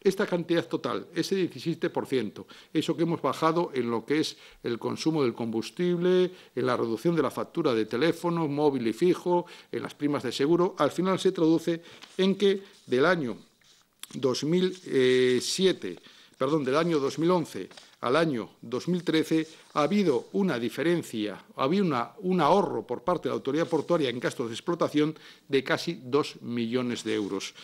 Esta cantidad total, ese 17%, eso que hemos bajado en lo que es el consumo del combustible, en la reducción de la factura de teléfono, móvil y fijo, en las primas de seguro, al final se traduce en que del año 2007, perdón, del año 2011 al año 2013 ha habido una diferencia, ha habido un ahorro por parte de la autoridad portuaria en gastos de explotación de casi dos millones de euros.